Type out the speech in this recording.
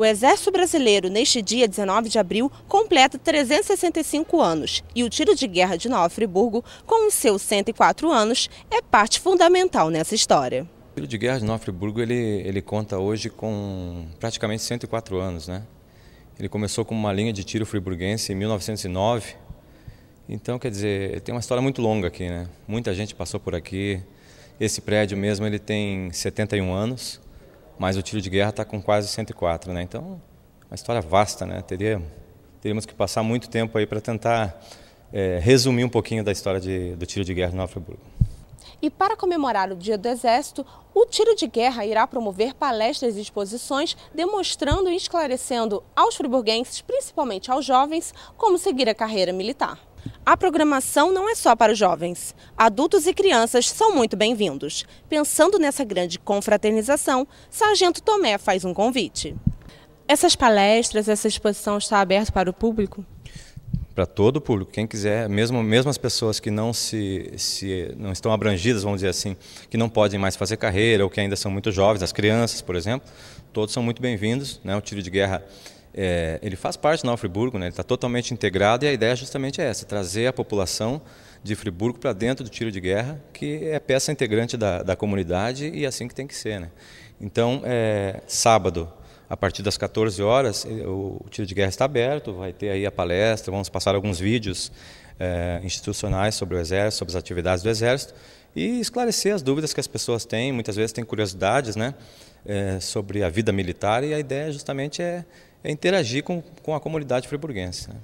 O Exército Brasileiro, neste dia 19 de abril, completa 365 anos e o tiro de guerra de Nova Friburgo, com os seus 104 anos, é parte fundamental nessa história. O tiro de guerra de Nova Friburgo ele, ele conta hoje com praticamente 104 anos. Né? Ele começou como uma linha de tiro friburguense em 1909. Então, quer dizer, tem uma história muito longa aqui, né? Muita gente passou por aqui. Esse prédio mesmo, ele tem 71 anos mas o tiro de guerra está com quase 104, né? Então, uma história vasta, né? teríamos que passar muito tempo aí para tentar é, resumir um pouquinho da história de, do tiro de guerra no Friburgo. E para comemorar o Dia do Exército, o Tiro de Guerra irá promover palestras e exposições demonstrando e esclarecendo aos friburguenses, principalmente aos jovens, como seguir a carreira militar. A programação não é só para os jovens. Adultos e crianças são muito bem-vindos. Pensando nessa grande confraternização, Sargento Tomé faz um convite. Essas palestras, essa exposição está aberta para o público? Para todo o público, quem quiser, mesmo, mesmo as pessoas que não se, se não estão abrangidas, vamos dizer assim, que não podem mais fazer carreira ou que ainda são muito jovens, as crianças, por exemplo, todos são muito bem-vindos. Né? O tiro de guerra é, ele faz parte do Nau Friburgo, né? ele está totalmente integrado e a ideia justamente é essa, trazer a população de Friburgo para dentro do tiro de guerra, que é peça integrante da, da comunidade e assim que tem que ser. Né? Então, é, sábado, a partir das 14 horas, o, o tiro de guerra está aberto, vai ter aí a palestra, vamos passar alguns vídeos é, institucionais sobre o Exército, sobre as atividades do Exército e esclarecer as dúvidas que as pessoas têm, muitas vezes têm curiosidades né? É, sobre a vida militar e a ideia justamente é é interagir com, com a comunidade friburguense. Né?